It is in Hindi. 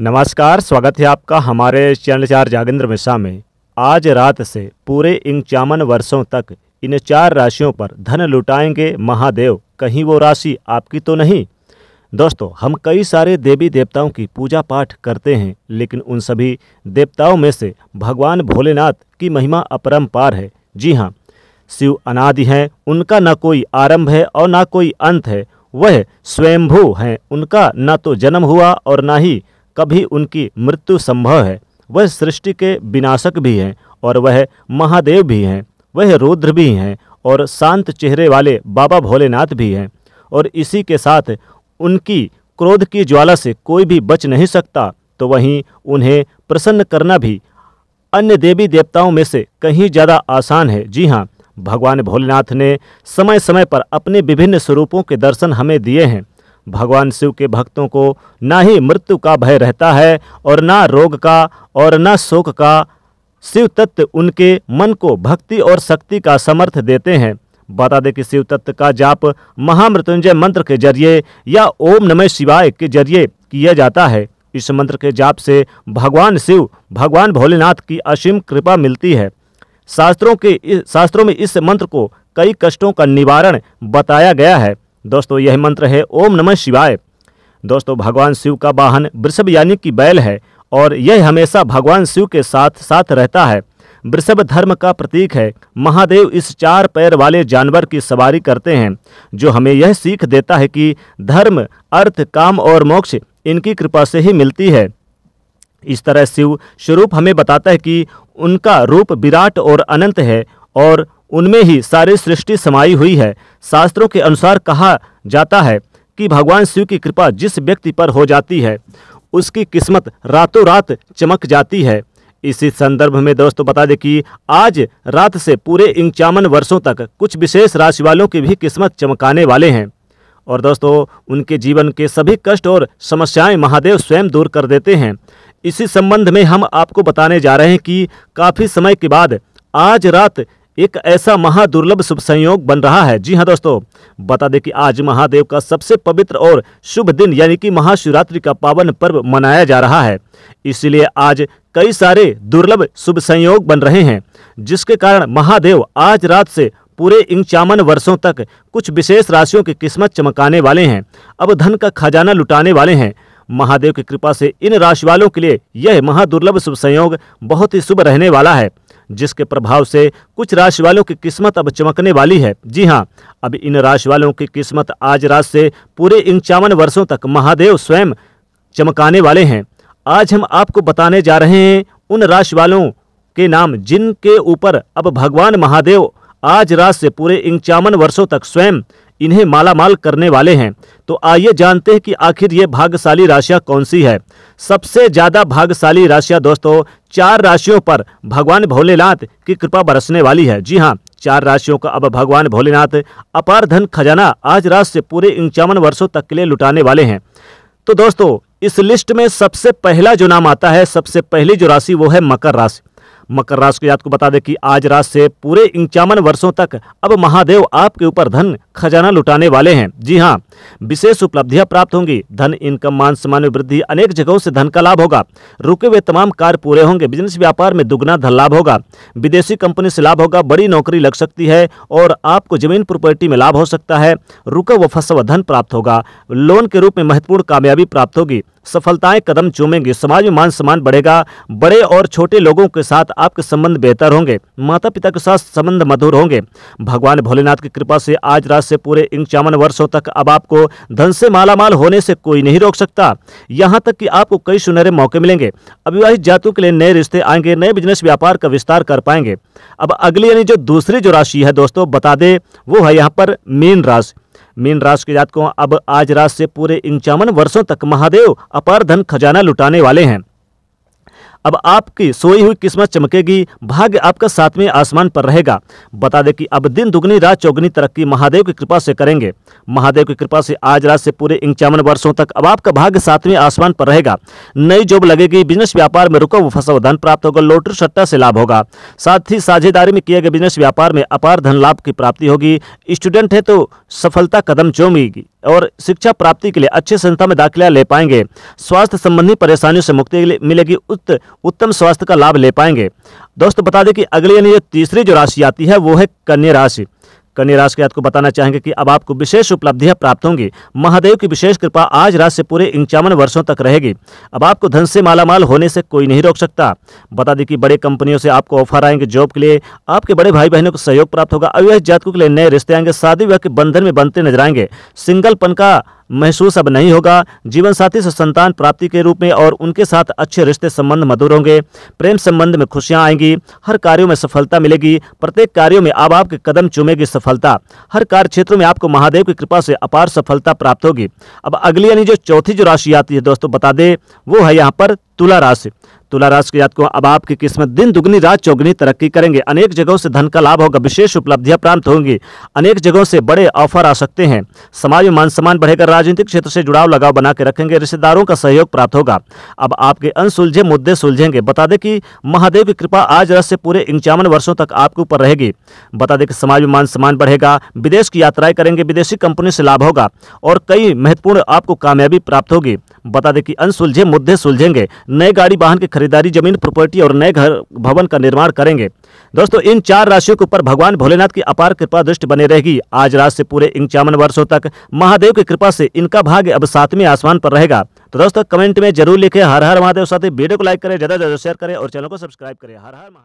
नमस्कार स्वागत है आपका हमारे चैनल चार जागेंद्र मिश्रा में आज रात से पूरे इन चावन वर्षों तक इन चार राशियों पर धन लुटाएंगे महादेव कहीं वो राशि आपकी तो नहीं दोस्तों हम कई सारे देवी देवताओं की पूजा पाठ करते हैं लेकिन उन सभी देवताओं में से भगवान भोलेनाथ की महिमा अपरम्पार है जी हाँ शिव अनादि हैं उनका न कोई आरंभ है और न कोई अंत है वह स्वयंभू हैं उनका न तो जन्म हुआ और ना ही कभी उनकी मृत्यु संभव है वह सृष्टि के विनाशक भी हैं और वह महादेव भी हैं वह रुद्र भी हैं और शांत चेहरे वाले बाबा भोलेनाथ भी हैं और इसी के साथ उनकी क्रोध की ज्वाला से कोई भी बच नहीं सकता तो वहीं उन्हें प्रसन्न करना भी अन्य देवी देवताओं में से कहीं ज़्यादा आसान है जी हाँ भगवान भोलेनाथ ने समय समय पर अपने विभिन्न स्वरूपों के दर्शन हमें दिए हैं भगवान शिव के भक्तों को ना ही मृत्यु का भय रहता है और ना रोग का और ना शोक का शिव तत्व उनके मन को भक्ति और शक्ति का समर्थ देते हैं बता दें कि शिव तत्व का जाप महामृत्युंजय मंत्र के जरिए या ओम नमः शिवाय के जरिए किया जाता है इस मंत्र के जाप से भगवान शिव भगवान भोलेनाथ की असीम कृपा मिलती है शास्त्रों के शास्त्रों में इस मंत्र को कई कष्टों का निवारण बताया गया है दोस्तों यह मंत्र है ओम नमः शिवाय दोस्तों भगवान शिव का वाहन वृषभ यानी कि बैल है और यह हमेशा भगवान शिव के साथ साथ रहता है वृषभ धर्म का प्रतीक है महादेव इस चार पैर वाले जानवर की सवारी करते हैं जो हमें यह सीख देता है कि धर्म अर्थ काम और मोक्ष इनकी कृपा से ही मिलती है इस तरह शिव स्वरूप हमें बताता है कि उनका रूप विराट और अनंत है और उनमें ही सारी सृष्टि समाई हुई है शास्त्रों के अनुसार कहा जाता है कि भगवान शिव की कृपा जिस व्यक्ति पर हो जाती है उसकी किस्मत रातों रात चमक जाती है इसी संदर्भ में दोस्तों बता दें कि आज रात से पूरे इंक्यावन वर्षों तक कुछ विशेष राशि वालों की भी किस्मत चमकाने वाले हैं और दोस्तों उनके जीवन के सभी कष्ट और समस्याएं महादेव स्वयं दूर कर देते हैं इसी संबंध में हम आपको बताने जा रहे हैं कि काफ़ी समय के बाद आज रात एक ऐसा महादुर्लभ शुभ संयोग बन रहा है जी हाँ दोस्तों बता दें कि आज महादेव का सबसे पवित्र और शुभ दिन यानी कि महाशिवरात्रि का पावन पर्व मनाया जा रहा है इसलिए आज कई सारे दुर्लभ शुभ संयोग बन रहे हैं जिसके कारण महादेव आज रात से पूरे इंचावन वर्षों तक कुछ विशेष राशियों की किस्मत चमकाने वाले हैं अब धन का खजाना लुटाने वाले हैं महादेव की कृपा से इन राशि वालों के लिए यह महादुर्लभ शुभ संयोग बहुत ही शुभ रहने वाला है जिसके प्रभाव से कुछ राशि वालों की किस्मत अब चमकने वाली है जी हाँ अब इन राशि वालों की किस्मत आज रात से पूरे इंक्यावन वर्षों तक महादेव स्वयं चमकाने वाले हैं आज हम आपको बताने जा रहे हैं उन राशि वालों के नाम जिनके ऊपर अब भगवान महादेव आज रात से पूरे इंक्यावन वर्षों तक स्वयं इन्हें मालामाल करने वाले हैं तो आइए जानते हैं कि आखिर ये भाग्यशाली राशियाँ कौन सी है सबसे ज़्यादा भाग्यशाली राशियाँ दोस्तों चार राशियों पर भगवान भोलेनाथ की कृपा बरसने वाली है जी हाँ चार राशियों का अब भगवान भोलेनाथ अपार धन खजाना आज रात से पूरे इंक्यावन वर्षों तक के लिए लुटाने वाले हैं तो दोस्तों इस लिस्ट में सबसे पहला जो नाम आता है सबसे पहली जो राशि वो है मकर राशि मकर राशि के याद को बता दें कि आज रात से पूरे इंक्यावन वर्षों तक अब महादेव आपके ऊपर धन खजाना लुटाने वाले हैं जी हाँ विशेष उपलब्धियां प्राप्त होंगी धन इनकम मान सम्मान में वृद्धि अनेक जगहों से धन का लाभ होगा रुके हुए तमाम कार्य पूरे होंगे बिजनेस व्यापार में दुगना धन लाभ होगा विदेशी कंपनी से लाभ होगा बड़ी नौकरी लग सकती है और आपको जमीन प्रॉपर्टी में लाभ हो सकता है रुका व फंसा धन प्राप्त होगा लोन के रूप में महत्वपूर्ण कामयाबी प्राप्त होगी सफलताएं कदम चूमेंगे समाज में मान सम्मान बढ़ेगा बड़े और छोटे लोगों के साथ आपके संबंध बेहतर होंगे माता पिता के साथ संबंध मधुर होंगे भगवान भोलेनाथ की कृपा से आज रात से पूरे इंक्यावन वर्षों तक अब आपको धन से मालामाल होने से कोई नहीं रोक सकता यहाँ तक कि आपको कई सुनहरे मौके मिलेंगे अविवाहित जातों के लिए नए रिश्ते आएंगे नए बिजनेस व्यापार का विस्तार कर पाएंगे अब अगली यानी जो दूसरी जो राशि है दोस्तों बता दे वो है यहाँ पर मीन राशि मीन राशि के जातकों अब आज रात से पूरे इंचावन वर्षों तक महादेव अपार धन खजाना लुटाने वाले हैं अब आपकी सोई हुई किस्मत चमकेगी भाग्य आपका सातवें आसमान पर रहेगा बता दें कि अब दिन दुगनी रात चौगनी तरक्की महादेव की कृपा से करेंगे महादेव की कृपा से आज रात से पूरे इंक्यावन वर्षों तक अब आपका भाग्य सातवें आसमान पर रहेगा नई जॉब लगेगी बिजनेस व्यापार में रुका हुआ फसल धन प्राप्त होगा लोटरी सट्टा से लाभ होगा साथ ही साझेदारी में किए गए बिजनेस व्यापार में अपार धन लाभ की प्राप्ति होगी स्टूडेंट है तो सफलता कदम चौमेगी और शिक्षा प्राप्ति के लिए अच्छी संस्था में दाखिला ले पाएंगे स्वास्थ्य संबंधी परेशानियों से मुक्ति मिलेगी उत, उत्तम स्वास्थ्य का लाभ ले पाएंगे दोस्तों बता दें कि अगली यानी जो तीसरी जो राशि आती है वो है कन्या राशि कन्या राशि के जातकों को बताना चाहेंगे कि अब आपको विशेष उपलब्धियां प्राप्त होंगी महादेव की विशेष कृपा आज रात से पूरे इंक्यावन वर्षों तक रहेगी अब आपको धन से मालामाल होने से कोई नहीं रोक सकता बता दें कि बड़े कंपनियों से आपको ऑफर आएंगे जॉब के लिए आपके बड़े भाई बहनों को सहयोग प्राप्त होगा अविवाहित जातकों के लिए नए रिश्ते आएंगे शादी विवाह के बंधन में बनते नजर आएंगे सिंगलपन का महसूस अब नहीं होगा जीवन साथी से संतान प्राप्ति के रूप में और उनके साथ अच्छे रिश्ते संबंध मधुर होंगे प्रेम संबंध में खुशियां आएंगी हर कार्यों में सफलता मिलेगी प्रत्येक कार्यों में अब आपके कदम चुमेगी सफलता हर कार्य क्षेत्रों में आपको महादेव की कृपा से अपार सफलता प्राप्त होगी अब अगली यानी जो चौथी जो राशि आती है दोस्तों बता दें वो है यहाँ पर तुला राशि तुला राशि के जातकों अब आपकी किस्मत दिन दुगनी रात चौगनी तरक्की करेंगे अनेक जगहों से धन का लाभ होगा विशेष उपलब्धियां प्राप्त होंगी अनेक जगहों से बड़े ऑफर आ सकते हैं समाज में मान सम्मान बढ़ेगा राजनीतिक क्षेत्र से जुड़ाव लगाव बना के रखेंगे रिश्तेदारों का सहयोग प्राप्त होगा अब आपके अनसुलझे मुद्दे सुलझेंगे बता दें कि महादेव की कृपा आज रस से पूरे इंक्यावन वर्षों तक आपके ऊपर रहेगी बता दें कि समाज में मान सम्मान बढ़ेगा विदेश की यात्राएं करेंगे विदेशी कंपनी से लाभ होगा और कई महत्वपूर्ण आपको कामयाबी प्राप्त होगी बता दें कि अनसुलझे मुद्दे सुलझेंगे नए गाड़ी वाहन की खरीदारी जमीन प्रॉपर्टी और नए घर भवन का निर्माण करेंगे दोस्तों इन चार राशियों के ऊपर भगवान भोलेनाथ की अपार कृपा दृष्टि बनी रहेगी आज रात से पूरे इंक्यावन वर्षों तक महादेव की कृपा से इनका भाग्य अब सातवें आसमान पर रहेगा तो दोस्तों कमेंट में जरूर लिखे हर हर महादेव साथ ही वीडियो को लाइक करें ज़्यादा से ज़्यादा शेयर करें और चैनल को सब्सक्राइब करें हर हर महादेव